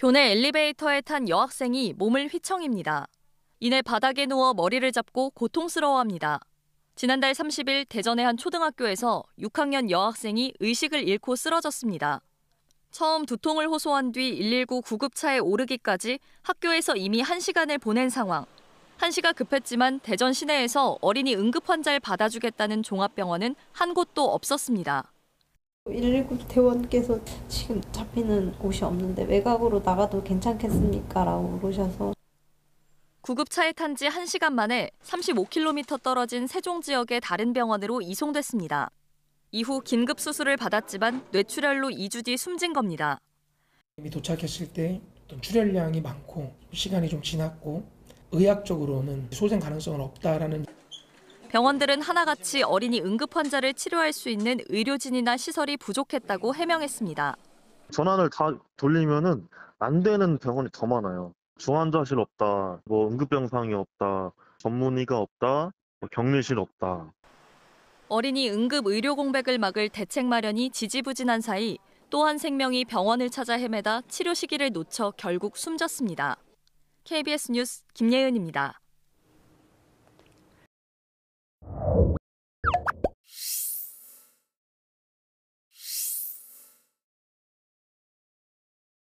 교내 엘리베이터에 탄 여학생이 몸을 휘청입니다. 이내 바닥에 누워 머리를 잡고 고통스러워합니다. 지난달 30일 대전의 한 초등학교에서 6학년 여학생이 의식을 잃고 쓰러졌습니다. 처음 두통을 호소한 뒤 119 구급차에 오르기까지 학교에서 이미 1시간을 보낸 상황. 1시가 급했지만 대전 시내에서 어린이 응급환자를 받아주겠다는 종합병원은 한 곳도 없었습니다. 119 대원께서 지금 잡히는 곳이 없는데 외곽으로 나가도 괜찮겠습니까? 라고 물으셔서 구급차에 탄 지 1시간 만에 35km 떨어진 세종 지역의 다른 병원으로 이송됐습니다. 이후 긴급 수술을 받았지만 뇌출혈로 2주 뒤 숨진 겁니다. 이미 도착했을 때 어떤 출혈량이 많고 시간이 좀 지났고 의학적으로는 소생 가능성은 없다라는 병원들은 하나같이 어린이 응급 환자를 치료할 수 있는 의료진이나 시설이 부족했다고 해명했습니다. 전환을 다 돌리면은 안 되는 병원이 더 많아요. 중환자실 없다, 뭐 응급병상이 없다, 전문의가 없다, 뭐 격리실 없다. 어린이 응급 의료 공백을 막을 대책 마련이 지지부진한 사이 또 한 생명이 병원을 찾아 헤매다 치료 시기를 놓쳐 결국 숨졌습니다. KBS 뉴스 김예은입니다.